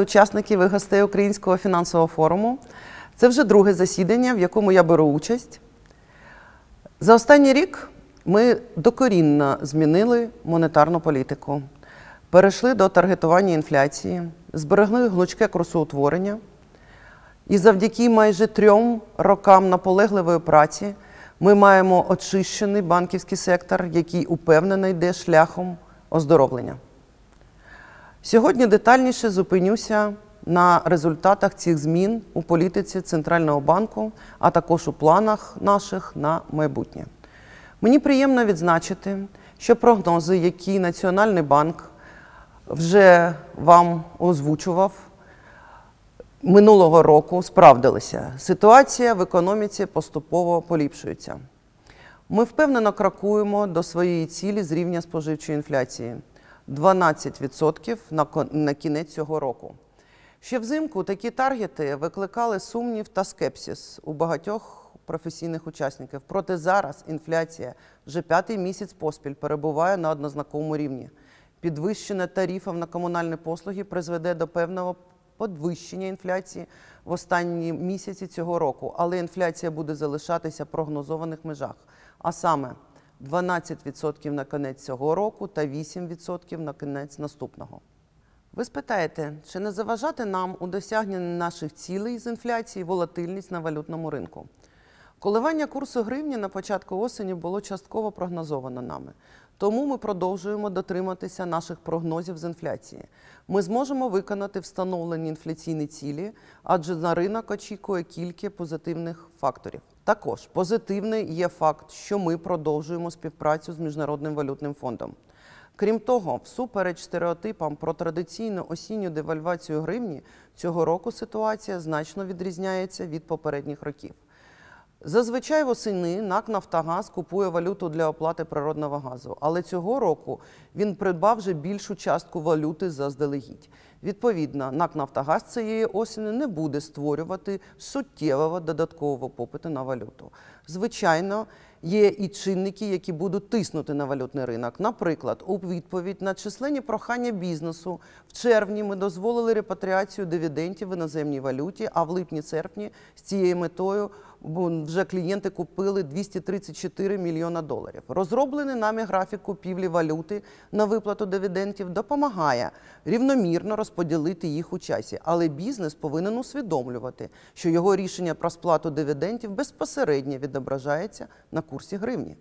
Учасників і гостей Українського фінансового форуму. Це вже друге засідання, в якому я беру участь. За останній рік ми докорінно змінили монетарну політику, перейшли до таргетування інфляції, зберегли гнучке курсоутворення. І завдяки майже трьом рокам наполегливої праці ми маємо очищений банківський сектор, який упевнений йде шляхом оздоровлення. Сьогодні детальніше зупинюся на результатах цих змін у політиці Центрального банку, а також у планах наших на майбутнє. Мені приємно відзначити, що прогнози, які Національний банк вже вам озвучував минулого року, справдилися. Ситуація в економіці поступово поліпшується. Ми впевнено крокуємо до своєї цілі з рівня споживчої інфляції. 12% на на кінець цього року. Ще взимку такі таргети викликали сумнів та скепсіс у багатьох професійних учасників. Проте зараз інфляція вже п'ятий місяць поспіль перебуває на однознаковому рівні. Підвищення тарифів на комунальні послуги призведе до певного підвищення інфляції в останні місяці цього року, але інфляція буде залишатися в прогнозованих межах. А саме 12% на кінець цього року та 8% на кінець наступного. Ви спитаєте, чи не заважати нам у досягненні наших цілей з інфляції волатильність на валютному ринку? Коливання курсу гривні на початку осені було частково прогнозовано нами. Тому ми продовжуємо дотриматися наших прогнозів з інфляції. Ми зможемо виконати встановлені інфляційні цілі, адже на ринок очікує кілька позитивних факторів. Також позитивний є факт, що ми продовжуємо співпрацю з міжнародним валютним фондом. Крім того, всупереч стереотипам про традиційну осінню девальвацію гривні цього року ситуація значно відрізняється від попередніх років. Зазвичай восени НАК Нафтогаз купує валюту для оплати природного газу, але цього року він придбав вже більшу частку валюти заздалегідь. Відповідно, НАК Нафтогаз цієї осені не буде створювати суттєвого додаткового попиту на валюту. Звичайно є і чинники, які будуть тиснути на валютний ринок. Наприклад, у відповідь на численні прохання бізнесу в червні ми дозволили репатріацію дивідентів в іноземній валюті. А в липні-серпні з цією метою вже клієнти купили 234 мільйона доларів. Розроблений нами графік купівлі валюти на виплату дивідентів допомагає рівномірно розподілити їх у часі, але бізнес повинен усвідомлювати, що його рішення про сплату дивідентів безпосередньо відображається на курсі курсі гривні.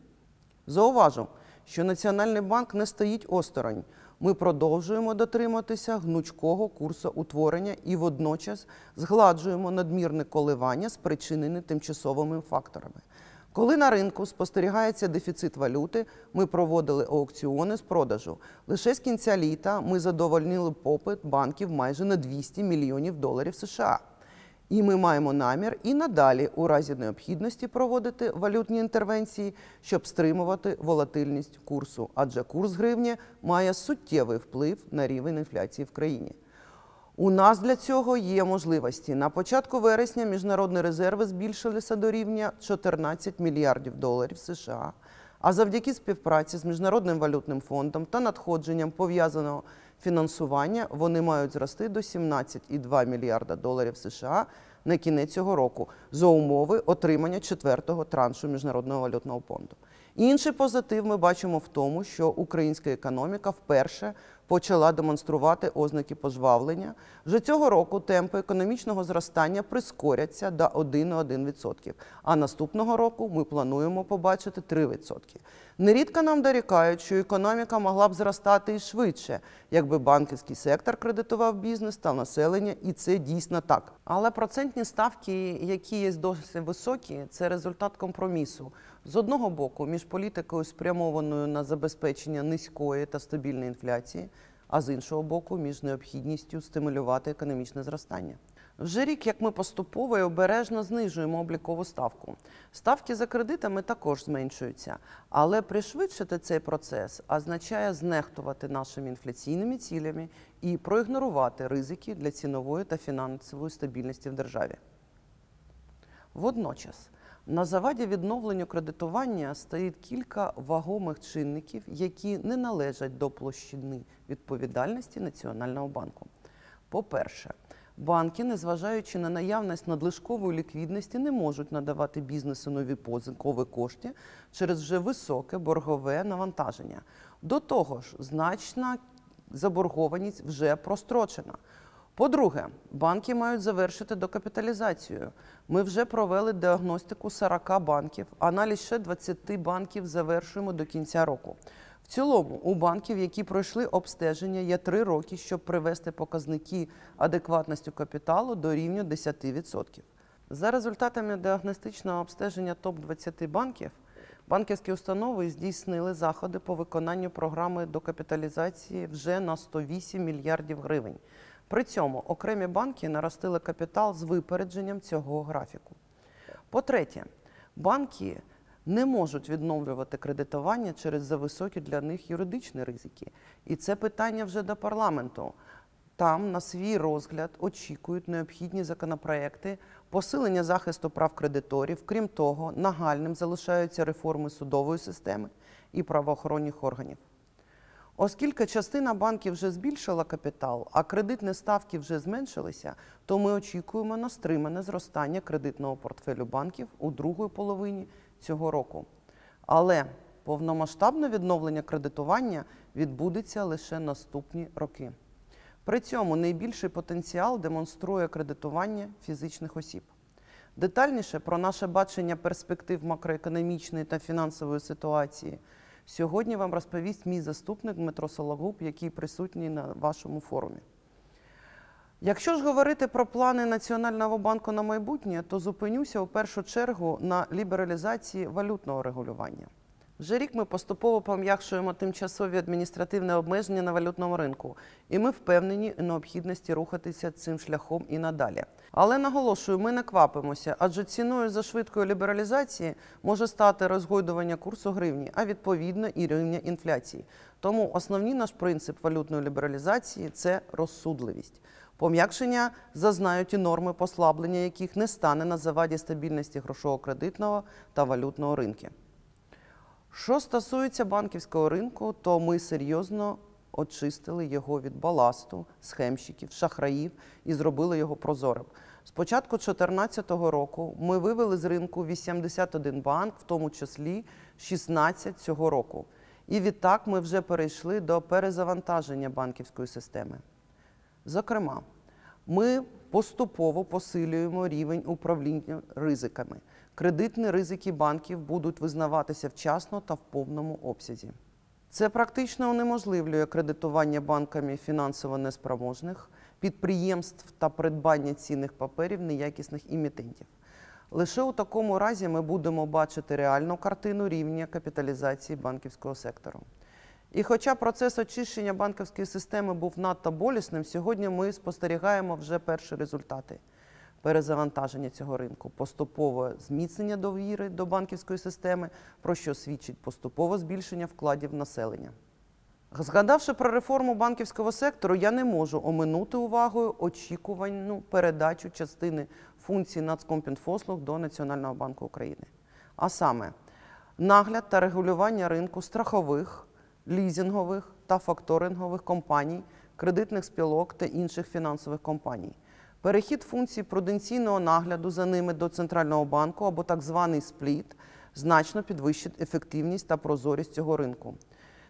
Зауважу, що Національний банк не стоїть осторонь. Ми продовжуємо дотриматися гнучкого курсу утворення і водночас згладжуємо надмірне коливання, спричинене тимчасовими факторами. Коли на ринку спостерігається дефіцит валюти, ми проводили аукціони з продажу. Лише з кінця літа ми задовольнили попит банків майже на 200 мільйонів доларів США. І ми маємо намір і надалі, у разі необхідності, проводити валютні інтервенції, щоб стримувати волатильність курсу, адже курс гривні має суттєвий вплив на рівень інфляції в країні. У нас для цього є можливості. На початку вересня міжнародні резерви збільшилися до рівня 14 мільярдів доларів США. А завдяки співпраці з міжнародним валютним фондом та надходженням пов'язаного фінансування вони мають зрости до 17,2 мільярда доларів США на кінець цього року за умови отримання четвертого траншу міжнародного валютного фонду. Інший позитив ми бачимо в тому, що українська економіка вперше почала демонструвати ознаки пожвавлення. Вже цього року темпи економічного зростання прискоряться до 1,1%, А наступного року ми плануємо побачити 3%. Нерідко нам дорікають, що економіка могла б зростати і швидше, якби банківський сектор кредитував бізнес та населення, і це дійсно так. Але процентні ставки, які є досить високі, це результат компромісу. З одного боку, між політикою спрямованою на забезпечення низької та стабільної інфляції, а з іншого боку, між необхідністю стимулювати економічне зростання. Вже рік, як ми поступово і обережно знижуємо облікову ставку. Ставки за кредитами також зменшуються, але пришвидшити цей процес означає знехтувати нашими інфляційними цілями і проігнорувати ризики для цінової та фінансової стабільності в державі. Водночас на заваді відновлення кредитування стоїть кілька вагомих чинників, які не належать до площини відповідальності Національного банку. По-перше, банки, незважаючи на наявність надлишкової ліквідності, не можуть надавати бізнесу нові позикові кошти через вже високе боргове навантаження. До того ж, значна заборгованість вже прострочена. По-друге, банки мають завершити докапіталізацію. Ми вже провели діагностику 40 банків. Аналіз ще 20 банків завершуємо до кінця року. В цілому у банків, які пройшли обстеження, є три роки, щоб привести показники адекватності капіталу до рівню 10%. За результатами діагностичного обстеження топ 20 банків. Банківські установи здійснили заходи по виконанню програми докапіталізації вже на 108 мільярдів гривень. При цьому окремі банки наростили капітал з випередженням цього графіку. По-третє, банки не можуть відновлювати кредитування через зависокі для них юридичні ризики. І це питання вже до парламенту. Там на свій розгляд очікують необхідні законопроекти, посилення захисту прав кредиторів. Крім того, нагальним залишаються реформи судової системи і правоохоронних органів. Оскільки частина банків вже збільшила капітал, а кредитні ставки вже зменшилися, то ми очікуємо на стримане зростання кредитного портфелю банків у другій половині цього року. Але повномасштабне відновлення кредитування відбудеться лише наступні роки. При цьому найбільший потенціал демонструє кредитування фізичних осіб. Детальніше про наше бачення перспектив макроекономічної та фінансової ситуації сьогодні вам розповість мій заступник Дмитро Сологуб, який присутній на вашому форумі. Якщо ж говорити про плани Національного банку на майбутнє, то зупинюся у першу чергу на лібералізації валютного регулювання. Вже рік ми поступово пом'якшуємо тимчасові адміністративні обмеження на валютному ринку, і ми впевнені у необхідності рухатися цим шляхом і надалі. Але наголошую, ми не квапимося, адже ціною за швидкою лібералізації може стати розгойдування курсу гривні, а відповідно і рівня інфляції. Тому основний наш принцип валютної лібералізації це розсудливість. Пом'якшення зазнають і норми послаблення, яких не стане на заваді стабільності грошово-кредитного та валютного ринку. Що стосується банківського ринку, то ми серйозно очистили його від баласту, схемщиків, шахраїв і зробили його прозорим. Спочатку 2014 року ми вивели з ринку 81 банк, в тому числі 16 цього року. І відтак ми вже перейшли до перезавантаження банківської системи. Зокрема, ми поступово посилюємо рівень управління ризиками кредитні ризики банків будуть визнаватися вчасно та в повному обсязі. Це практично унеможливлює кредитування банками фінансово неспроможних підприємств та придбання цінних паперів неякісних імітентів. Лише у такому разі ми будемо бачити реальну картину рівня капіталізації банківського сектору. І хоча процес очищення банківської системи був надто болісним, сьогодні ми спостерігаємо вже перші результати перезавантаження цього ринку, поступове зміцнення довіри до банківської системи, про що свідчить поступове збільшення вкладів населення. Згадавши про реформу банківського сектору, я не можу оминути увагою очікувану передачу частини функцій Нацкомпінфослуг до Національного банку України, а саме нагляд та регулювання ринку страхових, лізінгових та факторингових компаній, кредитних спілок та інших фінансових компаній, Перехід функції пруденційного нагляду за ними до центрального банку або так званий спліт значно підвищить ефективність та прозорість цього ринку.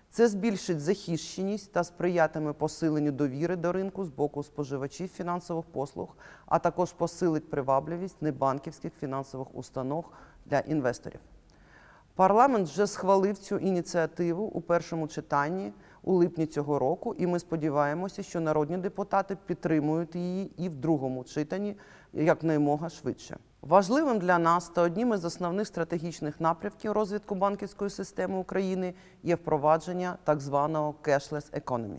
Це збільшить захищеність та сприятиме посиленню довіри до ринку з боку споживачів фінансових послуг, а також посилить привабливість небанківських фінансових установ для інвесторів. Парламент вже схвалив цю ініціативу у першому читанні у липні цього року, і ми сподіваємося, що народні депутати підтримують її і в другому читанні якнаймога швидше. Важливим для нас та одним із основних стратегічних напрямків розвитку банківської системи України є впровадження так званого cashless economy.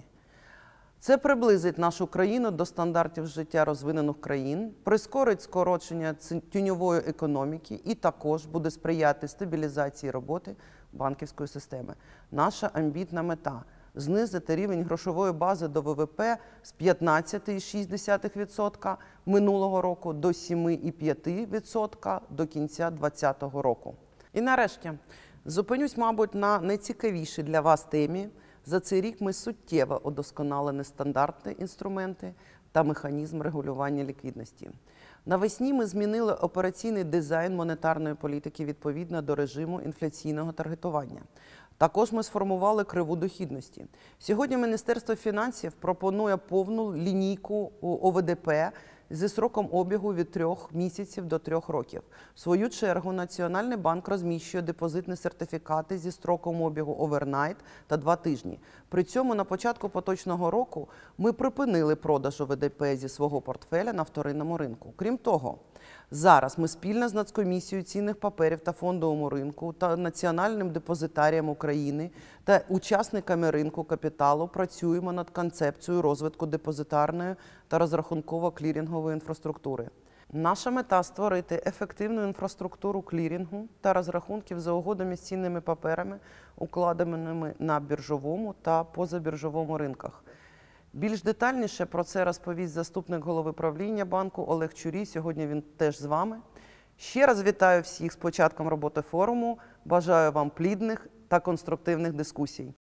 Це приблизить нашу країну до стандартів життя розвинених країн, прискорить скорочення тюньової економіки і також буде сприяти стабілізації роботи банківської системи. Наша амбітна мета знизити рівень грошової бази до ВВП з 15,6% минулого року до 7,5% до кінця 2020 року. І нарешті зупинюсь, мабуть, на найцікавішій для вас темі. За цей рік ми суттєво удосконалили стандартні інструменти та механізм регулювання ліквідності. Навесні ми змінили операційний дизайн монетарної політики відповідно до режиму інфляційного таргетування. Також ми сформували криву дохідності. Сьогодні Міністерство фінансів пропонує повну лінійку ОВДП зі сроком обігу від трьох місяців до трьох років. В свою чергу Національний банк розміщує депозитні сертифікати зі строком обігу овернайт та два тижні. При цьому на початку поточного року ми припинили продаж ОВДП зі свого портфеля на вторинному ринку. Крім того, Зараз ми спільно з Нацкомісією цінних паперів та фондовому ринку та національним депозитарієм України та учасниками ринку капіталу працюємо над концепцією розвитку депозитарної та розрахунково-клірінгової інфраструктури. Наша мета створити ефективну інфраструктуру клірінгу та розрахунків за угодами з цінними паперами, укладеними на біржовому та позабіржовому ринках. Більш детальніше про це розповість заступник голови правління банку Олег Чурій. Сьогодні він теж з вами. Ще раз вітаю всіх з початком роботи форуму. Бажаю вам плідних та конструктивних дискусій.